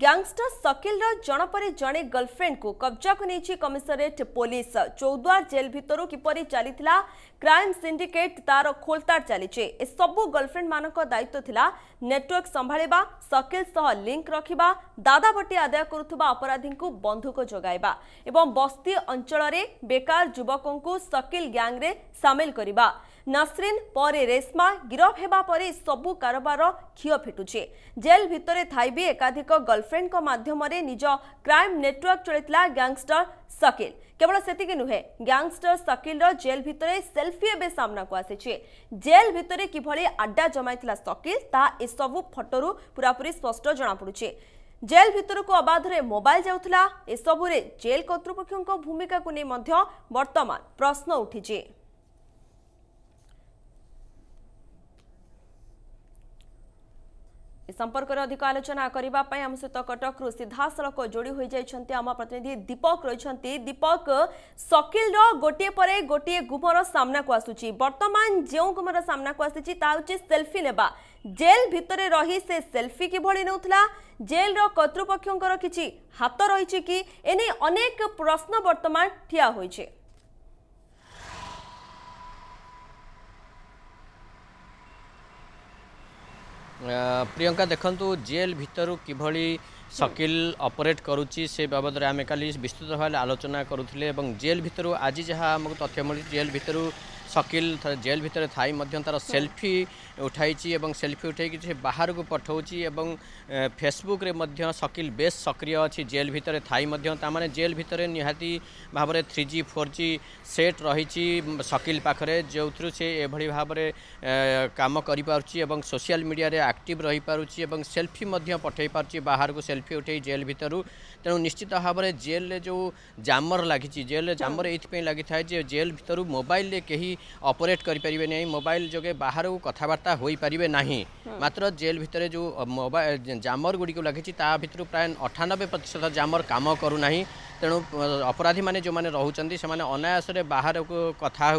Gangster ସକିଲର ଜଣ ପରେ ଜଣେ ଗର୍ଲଫ୍ରେଣ୍ଡକୁ କବ୍ଜାକୁ ନେଇଛି କମିଶନରେଟ୍ ପୋଲିସ ଚୌଦ୍ୱାର ଜେଲ୍ ଭିତରୁ କିପରି ଚାଲିଥିଲା କ୍ରାଇମ୍ ସିଣ୍ଡିକେଟ୍ ତାର ଖୋଳତାଡ଼ ଚାଲିଛି ଏସବୁ ଗର୍ଲଫ୍ରେଣ୍ଡମାନଙ୍କ ଦାୟିତ୍ୱ ଥିଲା ନେଟୱାର୍କ ସମ୍ଭାଳିବା ସକିଲ ସହ ଲିଙ୍କ ରଖିବା ଦାଦାବଟି ଆଦାୟ କରୁଥିବା ଅପରାଧୀଙ୍କୁ ବନ୍ଧୁକ ଯୋଗାଇବା ଏବଂ ବସ୍ତି ଅଞ୍ଚଳରେ ବେକାର ଯୁବକଙ୍କୁ ସକିଲ ଗ୍ୟାଙ୍ଗରେ ସାମିଲ କରିବା নাসরিন পরে রেশমা গিরফ হেবা পরে সবু কারবার ক্ষীয় ফিটুছে জেল ভিতরে থাইবি একাধিক গর্লফ্রেন্ডক মাধ্যমে নিজ ক্রাইম নেটওয়ার্ক চলিলা গ্যাংস্টর ସକିଲ କେବଳ ସେତିକି ନୁହେଁ ଗ୍ୟାଙ୍ଗଷ୍ଟର ସକିଲର ଜେଲ୍ ଭିତରେ ସେଲ୍ଫି ଏବେ ସାମ୍ନାକୁ ଆସିଛି ଜେଲ୍ ଭିତରେ କିଭଳି ଆଡ୍ଡା ଜମାଇଥିଲା ସକିଲ ତାହା ଏସବୁ ଫଟୋରୁ ପୁରାପୁରି ସ୍ପଷ୍ଟ ଜଣାପଡ଼ୁଛି জেল ভিতরক অবাধরে মোবাইল যাওয়া এসবুরে জেল কর্তৃপক্ষ ভূমিকা নেই বর্তমান প্রশ্ন উঠিছে ଏ ସମ୍ପର୍କରେ ଅଧିକ ଆଲୋଚନା କରିବା ପାଇଁ ଆମ ସହିତ କଟକରୁ ସିଧାସଳଖ ଯୋଡ଼ି ହୋଇଯାଇଛନ୍ତି ଆମ ପ୍ରତିନିଧି ଦୀପକ ରହିଛନ୍ତି ଦୀପକ ସକିଲର ଗୋଟିଏ ପରେ ଗୋଟିଏ ଗୁମର ସାମ୍ନାକୁ ଆସୁଛି ବର୍ତ୍ତମାନ ଯେଉଁ ଗୁମର ସାମ୍ନାକୁ ଆସିଛି ତାହା ହେଉଛି ସେଲ୍ଫି ନେବା ଜେଲ୍ ଭିତରେ ରହି ସେ ସେଲ୍ଫି କିଭଳି ନେଉଥିଲା ଜେଲ୍ର କର୍ତ୍ତୃପକ୍ଷଙ୍କର କିଛି ହାତ ରହିଛି କି ଏନେଇ ଅନେକ ପ୍ରଶ୍ନ ବର୍ତ୍ତମାନ ଠିଆ ହୋଇଛି প্রিয়ঙ্কা দেখন্তু জেল ভিতরু কিভাবে সকিল অপরেট করুচি সে বাবদরে আমি কালি বিস্তৃত ভাবে আলোচনা করুলে এবং জেল ভিতর আজি যা আমাকে তথ্য মিলি জেল ভিতর ସକିଲ ଜେଲ୍ ଭିତରେ ଥାଇ ମଧ୍ୟ ତା'ର ସେଲ୍ଫି ଉଠାଇଛି ଏବଂ ସେଲ୍ଫି ଉଠାଇକି ସେ ବାହାରକୁ ପଠାଉଛି ଏବଂ ଫେସବୁକ୍ରେ ମଧ୍ୟ ସକିଲ ବେଶ୍ ସକ୍ରିୟ ଅଛି ଜେଲ୍ ଭିତରେ ଥାଇ ମଧ୍ୟ ତା'ମାନେ ଜେଲ୍ ଭିତରେ ନିହାତି ଭାବରେ three G four G set ରହିଛି ସକିଲ ପାଖରେ ଯେଉଁଥିରୁ ସେ ଏଭଳି ଭାବରେ କାମ କରିପାରୁଛି ଏବଂ ସୋସିଆଲ୍ ମିଡ଼ିଆରେ ଆକ୍ଟିଭ୍ ରହିପାରୁଛି ଏବଂ ସେଲ୍ଫି ମଧ୍ୟ ପଠାଇ ପାରୁଛି ବାହାରକୁ ସେଲ୍ଫି ଉଠାଇ ଜେଲ୍ ଭିତରୁ ତେଣୁ ନିଶ୍ଚିତ ଭାବରେ ଜେଲ୍ରେ ଯେଉଁ ଜାମର ଲାଗିଛି ଜେଲ୍ରେ ଜାମର ଏଇଥିପାଇଁ ଲାଗିଥାଏ ଯେ ଜେଲ୍ ଭିତରୁ ମୋବାଇଲରେ କେହି ଅପରେଟ୍ କରିପାରିବେ ନାହିଁ ମୋବାଇଲ ଯୋଗେ ବାହାରୁ କଥାବାର୍ତ୍ତା ହୋଇପାରିବେ ନାହିଁ ମାତ୍ର ଜେଲ୍ ଭିତରେ ଯେଉଁ ମୋବାଇଲ ଜାମର ଗୁଡ଼ିକୁ ଲାଗିଛି ତା ଭିତରୁ ପ୍ରାୟ ଅଠାନବେ ପ୍ରତିଶତ ଜାମର କାମ କରୁନାହିଁ तेणु अपराधी मैंने जो मैंने रोचान से मैंने अनायास बाहर को कथा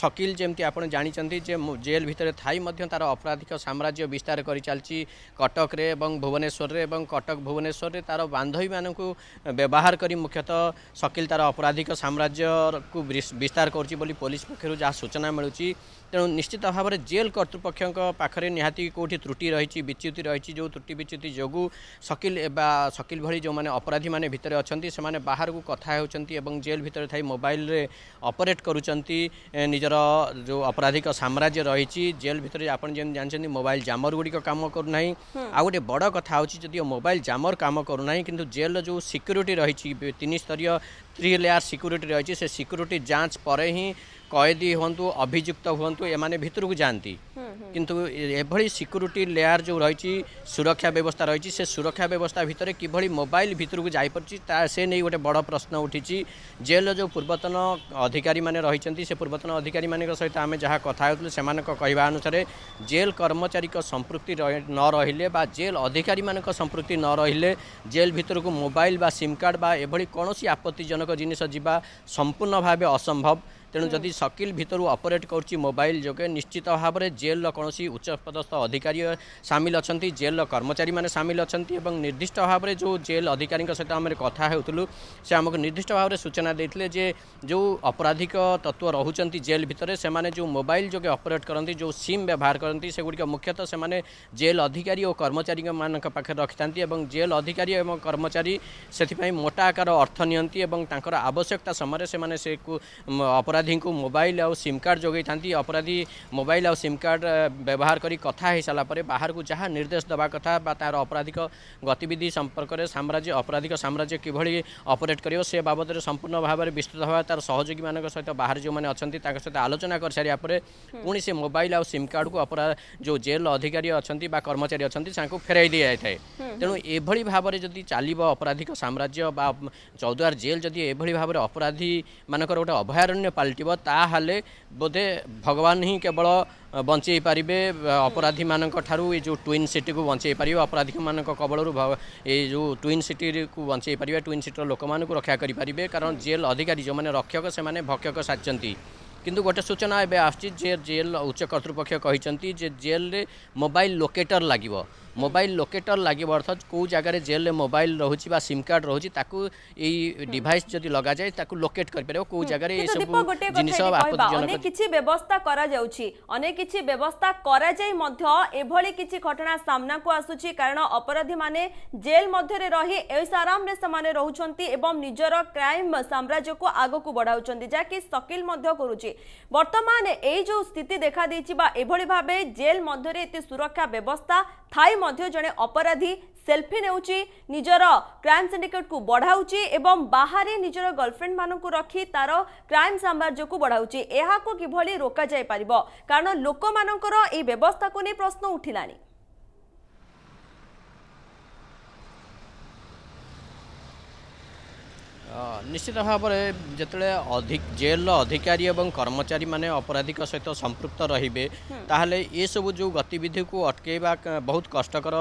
सकिल जमी आप जानते जेल भितर थी तार अपराधिक साम्राज्य विस्तार कर चलती कटक भुवनेश्वर से कटक भुवनेश्वर से तार बांधवी मानक व्यवहार कर मुख्यतः सकिल तार अपराधिक साम्राज्य को विस्तार करुच्ची पुलिस पक्षर जहाँ सूचना मिलूँ ତେଣୁ ନିଶ୍ଚିତ ଭାବରେ ଜେଲ୍ କର୍ତ୍ତୃପକ୍ଷଙ୍କ ପାଖରେ ନିହାତି କେଉଁଠି ତ୍ରୁଟି ରହିଛି ବିଚ୍ୟୁତି ରହିଛି ଯେଉଁ ତ୍ରୁଟି ବିଚ୍ୟୁତି ଯୋଗୁଁ ସକିଲ ବା ସକିଲ ଭଳି ଯେଉଁମାନେ ଅପରାଧୀମାନେ ଭିତରେ ଅଛନ୍ତି ସେମାନେ ବାହାରକୁ କଥା ହେଉଛନ୍ତି ଏବଂ ଜେଲ୍ ଭିତରେ ଥାଇ ମୋବାଇଲରେ ଅପରେଟ୍ କରୁଛନ୍ତି ନିଜର ଯେଉଁ ଅପରାଧିକ ସାମ୍ରାଜ୍ୟ ରହିଛି ଜେଲ୍ ଭିତରେ ଆପଣ ଯେମିତି ଜାଣିଛନ୍ତି ମୋବାଇଲ ଜାମର ଗୁଡ଼ିକ କାମ କରୁନାହିଁ ଆଉ ଗୋଟେ ବଡ଼ କଥା ହେଉଛି ଯଦିଓ ମୋବାଇଲ ଜାମର କାମ କରୁନାହିଁ କିନ୍ତୁ ଜେଲ୍ର ଯେଉଁ ସିକ୍ୟୁରିଟି ରହିଛି ତିନିସ୍ତରୀୟ ଥ୍ରୀ ଲେୟାର ସିକ୍ୟୁରିଟି ରହିଛି ସେ ସିକ୍ୟୁରିଟି ଯାଞ୍ଚ ପରେ ହିଁ କଏଦୀ ହୁଅନ୍ତୁ ଅଭିଯୁକ୍ତ ହୁଅନ୍ତୁ ଏମାନେ ଭିତରକୁ ଯାଆନ୍ତି କିନ୍ତୁ ଏଭଳି ସିକ୍ୟୁରିଟି ଲେୟାର ଯେଉଁ ରହିଛି ସୁରକ୍ଷା ବ୍ୟବସ୍ଥା ରହିଛି ସେ ସୁରକ୍ଷା ବ୍ୟବସ୍ଥା ଭିତରେ କିଭଳି ମୋବାଇଲ ଭିତରକୁ ଯାଇପାରୁଛି ତା ସେ ନେଇ ଗୋଟେ ବଡ଼ ପ୍ରଶ୍ନ ଉଠିଛି ଜେଲ୍ର ଯେଉଁ ପୂର୍ବତନ ଅଧିକାରୀମାନେ ରହିଛନ୍ତି ସେ ପୂର୍ବତନ ଅଧିକାରୀମାନଙ୍କ ସହିତ ଆମେ ଯାହା କଥା ହେଉଥିଲୁ ସେମାନଙ୍କ କହିବା ଅନୁସାରେ ଜେଲ୍ କର୍ମଚାରୀଙ୍କ ସମ୍ପୃକ୍ତି ନ ରହିଲେ ବା ଜେଲ୍ ଅଧିକାରୀମାନଙ୍କ ସମ୍ପୃକ୍ତି ନ ରହିଲେ ଜେଲ୍ ଭିତରକୁ ମୋବାଇଲ ବା ସିମ୍ କାର୍ଡ଼ ବା ଏଭଳି କୌଣସି ଆପତ୍ତିଜନକ ଜିନିଷ ଯିବା ସମ୍ପୂର୍ଣ୍ଣ ଭାବେ ଅସମ୍ଭବ तेणु हम्म। जदि सकिल भितर अपरेट कर मोबाइल जोगे निश्चित भाव में जेल कौन उच्चपदस्थ अधिकारी सामिल अच्छा जेल रर्मचारी मैंने सामिल अच्छा निर्दिष्ट भाव में जो जेल अधिकारी सहित आम कथु से आमको निर्दिष्ट भाव में सूचना देते जो अपराधिक तत्व रोच जेल भितर से जो मोबाइल जोगे अपरेट करती जो सीम व्यवहार करती सेगुड़ी मुख्यतः से जेल अधिकारी और कर्मचारी मान पाखे रखि था जेल अधिकारी और कर्मचारी से मोटा आकार अर्थ नि आवश्यकता समय से अपराध ଅପରାଧୀଙ୍କୁ ମୋବାଇଲ ଆଉ ସିମ୍ କାର୍ଡ଼ ଯୋଗାଇଥାନ୍ତି ଅପରାଧୀ ମୋବାଇଲ ଆଉ ସିମ୍ କାର୍ଡ଼ ବ୍ୟବହାର କରି କଥା ହୋଇସାରିଲା ପରେ ବାହାରକୁ ଯାହା ନିର୍ଦ୍ଦେଶ ଦେବା କଥା ବା ତା'ର ଅପରାଧିକ ଗତିବିଧି ସମ୍ପର୍କରେ ସାମ୍ରାଜ୍ୟ ଅପରାଧିକ ସାମ୍ରାଜ୍ୟ କିଭଳି ଅପରେଟ୍ କରିବ ସେ ବାବଦରେ ସମ୍ପୂର୍ଣ୍ଣ ଭାବରେ ବିସ୍ତୃତ ଭାବେ ତା'ର ସହଯୋଗୀମାନଙ୍କ ସହିତ ବାହାରେ ଯେଉଁମାନେ ଅଛନ୍ତି ତାଙ୍କ ସହିତ ଆଲୋଚନା କରିସାରିବା ପରେ ପୁଣି ସେ ମୋବାଇଲ ଆଉ ସିମ୍ କାର୍ଡ଼କୁ ଅପରା ଯେଉଁ ଜେଲ୍ ଅଧିକାରୀ ଅଛନ୍ତି ବା କର୍ମଚାରୀ ଅଛନ୍ତି ତାଙ୍କୁ ଫେରାଇ ଦିଆଯାଇଥାଏ ତେଣୁ ଏଭଳି ଭାବରେ ଯଦି ଚାଲିବ ଅପରାଧିକ ସାମ୍ରାଜ୍ୟ ବା ଚୌଦ୍ୱାର ଜେଲ୍ ଯଦି ଏଭଳି ଭାବରେ ଅପରାଧୀମାନଙ୍କର ଗୋଟେ ଅଭୟାରଣ୍ୟ ପାଲଟି ପାଲଟିବ ତାହେଲେ ବୋଧେ ଭଗବାନ ହିଁ କେବଳ ବଞ୍ଚେଇ ପାରିବେ ଅପରାଧୀମାନଙ୍କ ଠାରୁ ଏ ଯେଉଁ ଟ୍ୱିନ୍ ସିଟିକୁ ବଞ୍ଚେଇ ପାରିବେ ଅପରାଧୀମାନଙ୍କ କବଳରୁ ଏଇ ଯେଉଁ ଟ୍ୱିନ୍ ସିଟିକୁ ବଞ୍ଚେଇ ପାରିବେ ଟ୍ୱିନ୍ ସିଟିର ଲୋକମାନଙ୍କୁ ରକ୍ଷା କରିପାରିବେ କାରଣ ଜେଲ୍ ଅଧିକାରୀ ଯେଉଁମାନେ ରକ୍ଷକ ସେମାନେ ଭକ୍ଷକ ସାରିଛନ୍ତି କିନ୍ତୁ ଗୋଟେ ସୂଚନା ଏବେ ଆସୁଛି ଯେ ଜେଲ୍ ଉଚ୍ଚ କର୍ତ୍ତୃପକ୍ଷ କହିଛନ୍ତି ଯେ ଜେଲ୍ରେ ମୋବାଇଲ୍ ଲୋକେଟର୍ ଲାଗିବ মোবাইল লোকেটর লাগিব অর্থাৎ কেউ জায়গায় জেলে মোবাইল রয়েছে বা সিম কার্ড রয়েছে তাকে এই ডিভাইস যদি লগা যায় তাকে লোকেট করে পারে কেউ জায়গায় এই সব জিনিস অনেক কিছু ব্যবস্থা করা যাচ্ছে অনেক কিছু ব্যবস্থা করা যাই মধ্য এভাবে কিছু ঘটনা সামনা সামনাকু আসুচি কারণ অপরাধী মানে জেল মধ্যে রহি এই এসারামে সে রুচার এবং নিজের ক্রাইম সাম্রাজ্য সাম্রাজ্যকু আগকু বড়াউছেন যা কি সকিল মধ্য করুচি বর্তমানে এই যে স্থিতি দেখা দিয়েছি বা এভাবে ভাবে জেল মধ্যে এতে সুরক্ষা ব্যবস্থা ଥାଇ ମଧ୍ୟ ଜଣେ ଅପରାଧୀ ସେଲ୍ଫି ନେଉଛି ନିଜର କ୍ରାଇମ୍ ସିଣ୍ଡିକେଟ୍କୁ ବଢ଼ାଉଛି ଏବଂ ବାହାରେ ନିଜର ଗର୍ଲଫ୍ରେଣ୍ଡମାନଙ୍କୁ ରଖି ତାର କ୍ରାଇମ୍ ସାମ୍ରାଜ୍ୟକୁ ବଢ଼ାଉଛି ଏହାକୁ କିଭଳି ରୋକାଯାଇପାରିବ କାରଣ ଲୋକମାନଙ୍କର ଏହି ବ୍ୟବସ୍ଥାକୁ ନେଇ ପ୍ରଶ୍ନ ଉଠିଲାଣି ନିଶ୍ଚିତ ଭାବରେ ଯେତେବେଳେ ଅଧିକ ଜେଲ୍ର ଅଧିକାରୀ ଏବଂ କର୍ମଚାରୀମାନେ ଅପରାଧୀଙ୍କ ସହିତ ସମ୍ପୃକ୍ତ ରହିବେ ତାହେଲେ ଏସବୁ ଯେଉଁ ଗତିବିଧିକୁ ଅଟକାଇବା ବହୁତ କଷ୍ଟକର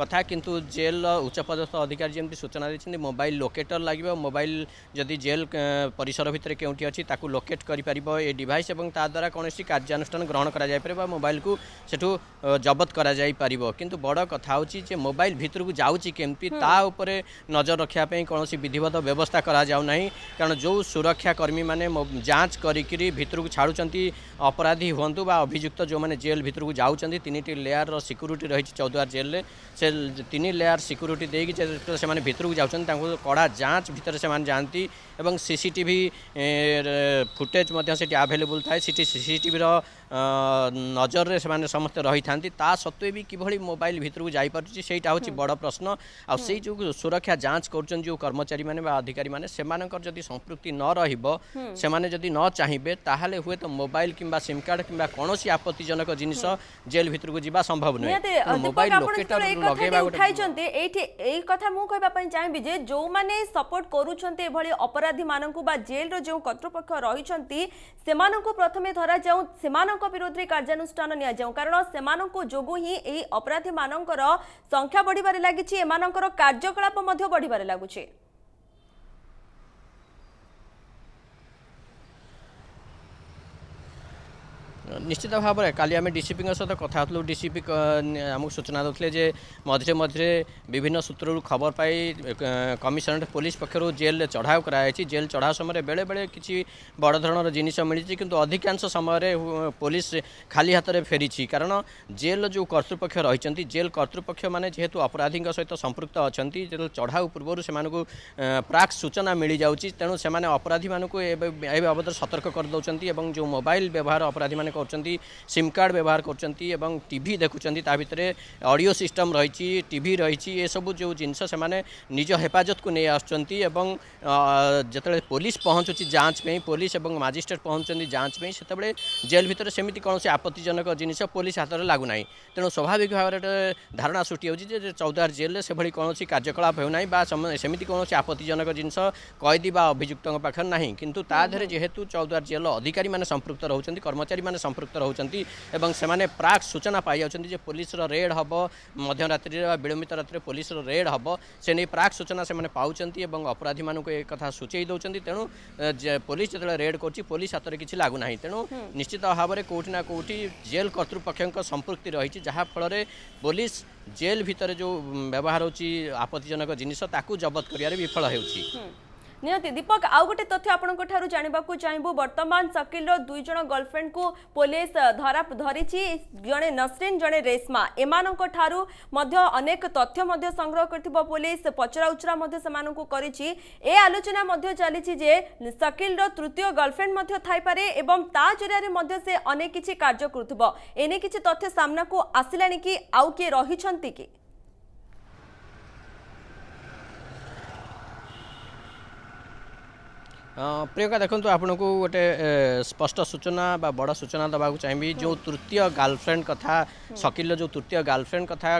କଥା କିନ୍ତୁ ଜେଲ୍ର ଉଚ୍ଚପଦସ୍ଥ ଅଧିକାରୀ ଯେମିତି ସୂଚନା ଦେଇଛନ୍ତି ମୋବାଇଲ୍ ଲୋକେଟର୍ ଲାଗିବ ମୋବାଇଲ୍ ଯଦି ଜେଲ୍ ପରିସର ଭିତରେ କେଉଁଠି ଅଛି ତାକୁ ଲୋକେଟ୍ କରିପାରିବ ଏ ଡିଭାଇସ୍ ଏବଂ ତାଦ୍ୱାରା କୌଣସି କାର୍ଯ୍ୟାନୁଷ୍ଠାନ ଗ୍ରହଣ କରାଯାଇପାରିବ ବା ମୋବାଇଲ୍କୁ ସେଠୁ ଜବତ କରାଯାଇପାରିବ କିନ୍ତୁ ବଡ଼ କଥା ହେଉଛି ଯେ ମୋବାଇଲ୍ ଭିତରକୁ ଯାଉଛି କେମିତି ତା ଉପରେ ନଜର ରଖିବା ପାଇଁ କୌଣସି ବିଧିବଦ୍ଧ ବ୍ୟବସ୍ଥା କରାଯାଏ ଯାଉନାହିଁ କାରଣ ଯେଉଁ ସୁରକ୍ଷାକର୍ମୀମାନେ ଯାଞ୍ଚ କରିକିରି ଭିତରକୁ ଛାଡ଼ୁଛନ୍ତି ଅପରାଧୀ ହୁଅନ୍ତୁ ବା ଅଭିଯୁକ୍ତ ଯେଉଁମାନେ ଜେଲ୍ ଭିତରକୁ ଯାଉଛନ୍ତି ତିନିଟି ଲେୟାରର ସିକ୍ୟୁରିଟି ରହିଛି ଚୌଦ୍ୱାର ଜେଲ୍ରେ ସେ ତିନି ଲେୟାର ସିକ୍ୟୁରିଟି ଦେଇକି ଯେତେବେଳେ ସେମାନେ ଭିତରକୁ ଯାଉଛନ୍ତି ତାଙ୍କୁ କଡ଼ା ଯାଞ୍ଚ ଭିତରେ ସେମାନେ ଯାଆନ୍ତି ଏବଂ ସିସିଟିଭି ଫୁଟେଜ୍ ମଧ୍ୟ ସେଠି ଆଭେଲେବୁଲ୍ ଥାଏ ସେଠି ସିସିଟିଭିର ନଜରରେ ସେମାନେ ସମସ୍ତେ ରହିଥାନ୍ତି ତା ସତ୍ତ୍ୱେ ବି କିଭଳି ମୋବାଇଲ ଭିତରକୁ ଯାଇପାରୁଛି ସେଇଟା ହେଉଛି ବଡ଼ ପ୍ରଶ୍ନ ଆଉ ସେଇ ଯେଉଁ ସୁରକ୍ଷା ଯାଞ୍ଚ କରୁଛନ୍ତି ଯେଉଁ କର୍ମଚାରୀମାନେ ବା ଅଧିକାରୀମାନେ ସେମାନଙ୍କର ଯଦି ସମ୍ପୃକ୍ତି ନ ରହିବ ସେମାନେ ଯଦି ନ ଚାହିଁବେ ତାହେଲେ ହୁଏତ ମୋବାଇଲ କିମ୍ବା ସିମ୍ କାର୍ଡ଼ କିମ୍ବା କୌଣସି ଆପତ୍ତିଜନକ ଜିନିଷ ଜେଲ୍ ଭିତରକୁ ଯିବା ସମ୍ଭବ ନୁହେଁ ମୋବାଇଲ ଲୋକେଟର ଲଗେଇବା ଉଠାଇଛନ୍ତି ଏଇଠି ଏଇ କଥା ମୁଁ କହିବା ପାଇଁ ଚାହିଁବି ଯେ ଯେଉଁମାନେ ସପୋର୍ଟ କରୁଛନ୍ତି ଏଭଳି ଅପରାଧୀମାନଙ୍କୁ ବା ଜେଲ୍ର ଯେଉଁ କର୍ତ୍ତୃପକ୍ଷ ରହିଛନ୍ତି ସେମାନଙ୍କୁ ପ୍ରଥମେ ଧରାଯାଉ ସେମାନଙ୍କ ମାନଙ୍କ ବିରୁଦ୍ଧରେ କାର୍ଯ୍ୟାନୁଷ୍ଠାନ ନିଆଯାଉ କାରଣ ସେମାନଙ୍କ ଯୋଗୁଁ ହିଁ ଏହି ଅପରାଧୀମାନଙ୍କର ସଂଖ୍ୟା ବଢିବାରେ ଲାଗିଛି ଏମାନଙ୍କର କାର୍ଯ୍ୟକଳାପ ମଧ୍ୟ ବଢିବାରେ ଲାଗୁଛି ନିଶ୍ଚିତ ଭାବରେ କାଲି ଆମେ ଡିସିପିଙ୍କ ସହିତ କଥା ହେଉଥିଲୁ ଡିସିପି ଆମକୁ ସୂଚନା ଦେଉଥିଲେ ଯେ ମଝିରେ ମଝିରେ ବିଭିନ୍ନ ସୂତ୍ରରୁ ଖବର ପାଇ କମିଶନରେଟ୍ ପୋଲିସ ପକ୍ଷରୁ ଜେଲ୍ରେ ଚଢ଼ାଉ କରାଯାଇଛି ଜେଲ୍ ଚଢ଼ାଉ ସମୟରେ ବେଳେବେଳେ କିଛି ବଡ଼ ଧରଣର ଜିନିଷ ମିଳିଛି କିନ୍ତୁ ଅଧିକାଂଶ ସମୟରେ ପୋଲିସ ଖାଲି ହାତରେ ଫେରିଛି କାରଣ ଜେଲ୍ର ଯେଉଁ କର୍ତ୍ତୃପକ୍ଷ ରହିଛନ୍ତି ଜେଲ୍ କର୍ତ୍ତୃପକ୍ଷମାନେ ଯେହେତୁ ଅପରାଧୀଙ୍କ ସହିତ ସମ୍ପୃକ୍ତ ଅଛନ୍ତି ଯେତେବେଳେ ଚଢ଼ାଉ ପୂର୍ବରୁ ସେମାନଙ୍କୁ ପ୍ରାକ୍ ସୂଚନା ମିଳିଯାଉଛି ତେଣୁ ସେମାନେ ଅପରାଧୀମାନଙ୍କୁ ଏ ବାବଦରେ ସତର୍କ କରିଦେଉଛନ୍ତି ଏବଂ ଯେଉଁ ମୋବାଇଲ ବ୍ୟବହାର ଅପରାଧୀମାନେ করছেন সিম কার্ড ব্যবহার করছেন এবং টিভি দেখুছেন তা ভিতরে অডিও সিস্টম রয়েছে টিভি রয়েছে এসব যে জিনিস সে নিজ হেফাজতকু নিয়ে আসছেন এবং যেত পুলিশ পৌঁছুছি যাঞ্চ পুলিশ এবং মাজিষ্ট্রেট পৌঁছুন যাঞ্চ সেতবে জেল ভিতরে সেমিতি কৌশি আপত্তিজনক জিনিস পুলিশ হাতের লাগু না তেমন স্বাভাবিক ভাবে ধারণা সৃষ্টি হচ্ছে যে চৌদ্বার জেলে সেভাবে কৌশি কার্যকলাপ হেউ না বা সেমিতি কৌশি আপত্তিজনক জিনিস কয়েদি বা অভিযুক্ত পাখে না কিন্তু তা দেহে যেহেতু চৌদ্বার জেল অধিকারী মানে সম্পৃক্ত রয়েছেন কর্মচারী মানে সম্পৃক্ত রয়েছেন এবং সেমানে প্রাক সূচনা পাই যাচ্ছেন যে পুলিশর রেড হব মধ্যরাত্রি বা বিলম্বিত রাত্রে পুলিশর রেড হব সে নিয়ে প্রাক সূচনা সে পাচ্ছেন এবং অপরাধী মানুষ এ কথা সূচাই দেছেন তেণু পুলিশ যেত রেড করছে পুলিশ হাতের কিছু লাগু না তেণু নিশ্চিত ভাবে কোটি না কোটি জেল কর্তৃপক্ষ সম্পৃক্তি রয়েছে যাফলে পুলিশ জেল ভিতরে যে ব্যবহার হচ্ছে আপত্তিজনক জিনিস তাকে জবত করার বিফল ହେଉଛି ନିହାତି ଦୀପକ ଆଉ ଗୋଟେ ତଥ୍ୟ ଆପଣଙ୍କ ଠାରୁ ଜାଣିବାକୁ ଚାହିଁବୁ ବର୍ତ୍ତମାନ ସକିଲର ଦୁଇ ଜଣ ଗର୍ଲଫ୍ରେଣ୍ଡକୁ ପୋଲିସ ଧରା ଧରିଛି ଜଣେ ନସରିନ୍ ଜଣେ ରେଶ୍ମା ଏମାନଙ୍କ ଠାରୁ ମଧ୍ୟ ଅନେକ ତଥ୍ୟ ମଧ୍ୟ ସଂଗ୍ରହ କରିଥିବ ପୋଲିସ ପଚରାଉଚରା ମଧ୍ୟ ସେମାନଙ୍କୁ କରିଛି ଏ ଆଲୋଚନା ମଧ୍ୟ ଚାଲିଛି ଯେ ସକିଲର ତୃତୀୟ ଗର୍ଲଫ୍ରେଣ୍ଡ ମଧ୍ୟ ଥାଇପାରେ ଏବଂ ତା ଜରିଆରେ ମଧ୍ୟ ସେ ଅନେକ କିଛି କାର୍ଯ୍ୟ କରୁଥିବ ଏନେ କିଛି ତଥ୍ୟ ସାମ୍ନାକୁ ଆସିଲାଣି କି ଆଉ କିଏ ରହିଛନ୍ତି କି ପ୍ରିୟଙ୍କା ଦେଖନ୍ତୁ ଆପଣଙ୍କୁ ଗୋଟେ ସ୍ପଷ୍ଟ ସୂଚନା ବା ବଡ଼ ସୂଚନା ଦେବାକୁ ଚାହିଁବି ଯେଉଁ ତୃତୀୟ ଗାର୍ଲଫ୍ରେଣ୍ଡ କଥା ସକିଲର ଯେଉଁ ତୃତୀୟ ଗାର୍ଲଫ୍ରେଣ୍ଡ କଥା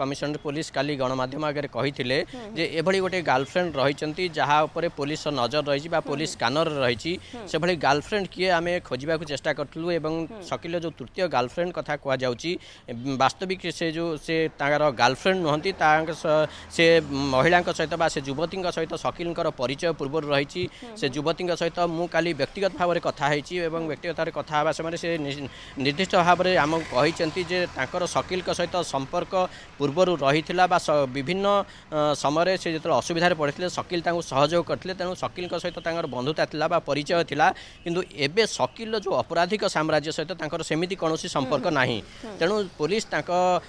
କମିଶନର ପୋଲିସ କାଲି ଗଣମାଧ୍ୟମ ଆଗରେ କହିଥିଲେ ଯେ ଏଭଳି ଗୋଟେ ଗାର୍ଲଫ୍ରେଣ୍ଡ ରହିଛନ୍ତି ଯାହା ଉପରେ ପୋଲିସର ନଜର ରହିଛି ବା ପୋଲିସ କାନରେ ରହିଛି ସେଭଳି ଗାର୍ଲଫ୍ରେଣ୍ଡ କିଏ ଆମେ ଖୋଜିବାକୁ ଚେଷ୍ଟା କରିଥିଲୁ ଏବଂ ସକିଲର ଯେଉଁ ତୃତୀୟ ଗାର୍ଲଫ୍ରେଣ୍ଡ କଥା କୁହାଯାଉଛି ବାସ୍ତବିକ ସେ ଯେଉଁ ସେ ତାଙ୍କର ଗାର୍ଲଫ୍ରେଣ୍ଡ ନୁହନ୍ତି ତାଙ୍କ ସେ ମହିଳାଙ୍କ ସହିତ ବା ସେ ଯୁବତୀଙ୍କ ସହିତ ସକିଲଙ୍କର ପରିଚୟ ପୂର୍ବରୁ ରହିଛି ସେ ଯୁବ पति सहित मिले व्यक्तिगत भावर एवं व्यक्तिगत भावना कथा हेर्दा समय निर्ष्ट शकील सकिलको सहित सम्पर्क पूर्वहरू रहिला बा विभिन्न समय असुविधा पढिथे सकेल सहयोग गरिकल् सहित बंधुता बन्धुता परिचय थाहा छ किन जो अपराधिक साम्राज्य सहित तर त्यो कसरी सम्पर्क नै तेणु पोलिस त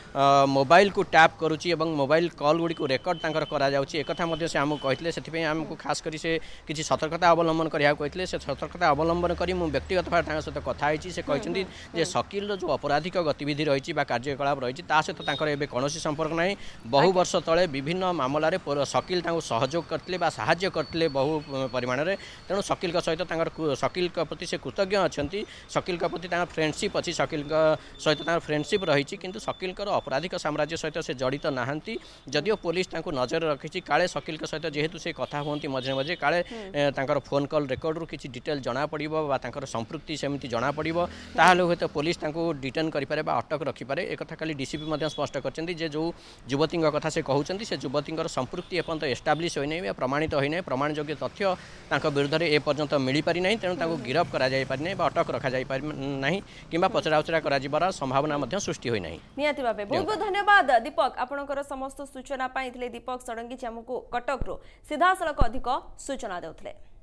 मोबाइ कुप गरु मोबाइल कल गुडिक रेकर्ड तर एकपल्ट आम खासक सतर्कता ଅବଲମ୍ବନ କରିବାକୁ କହିଥିଲେ ସେ ସତର୍କତା ଅବଲମ୍ବନ କରି ମୁଁ ବ୍ୟକ୍ତିଗତ ଭାବେ ତାଙ୍କ ସହିତ କଥା ହେଇଛି ସେ କହିଛନ୍ତି ଯେ ସକିଲର ଯେଉଁ ଅପରାଧିକ ଗତିବିଧି ରହିଛି ବା କାର୍ଯ୍ୟକଳାପ ରହିଛି ତା ସହିତ ତାଙ୍କର ଏବେ କୌଣସି ସମ୍ପର୍କ ନାହିଁ ବହୁ ବର୍ଷ ତଳେ ବିଭିନ୍ନ ମାମଲାରେ ସକିଲ ତାଙ୍କୁ ସହଯୋଗ କରିଥିଲେ ବା ସାହାଯ୍ୟ କରିଥିଲେ ବହୁ ପରିମାଣରେ ତେଣୁ ସକିଲଙ୍କ ସହିତ ତାଙ୍କର ସକିଲଙ୍କ ପ୍ରତି ସେ କୃତଜ୍ଞ ଅଛନ୍ତି ସକିଲଙ୍କ ପ୍ରତି ତାଙ୍କ ଫ୍ରେଣ୍ଡସିପ୍ ଅଛି ସକିଲଙ୍କ ସହିତ ତାଙ୍କର ଫ୍ରେଣ୍ଡସିପ୍ ରହିଛି କିନ୍ତୁ ସକିଲଙ୍କର ଅପରାଧିକ ସାମ୍ରାଜ୍ୟ ସହିତ ସେ ଜଡ଼ିତ ନାହାନ୍ତି ଯଦିଓ ପୋଲିସ ତାଙ୍କୁ ନଜର ରଖିଛି କାଳେ ସକିଲଙ୍କ ସହିତ ଯେହେତୁ ସେ କଥା ହୁଅନ୍ତି ମଝିରେ ମଝିରେ କାଳେ ତାଙ୍କର ফোন কল রেকর্ডরু কিছু ডিটেল জনাপড়ব বা তাঁর সম্পৃক্তি সেমি জনাপড়ব তাহলে হয়তো পুলিশ তাঁকু ডিটেন করে বা অটক রখিপারে একথা কালি ডিসিপি স্পষ্ট করছেন যে যে যুবতী কথা সে কুমার সে যুবতীঙ্কর সম্পৃক্তি এপর্যন্ত এস্টাব্লিশ হয়ে নাই বা প্রমাণিত হয়ে নাই প্রমাণযোগ্য তথ্য তাঁর বিরুদ্ধে এপর্যন্ত মিপারি না তেমন তাঁর গিরফ করা যাইপারি না বা অটক রখা যাইপারি না কিংবা পচরাউচরা করা সম্ভাবনা সৃষ্টি হয়ে না নিহতি ভাবে বহুত বহুত ধন্যবাদ দীপক আপনার সমস্ত সূচনা দীপক ষড়ঙ্গী যে কটকর সিধাসলখ অধিক সূচনা দেউলে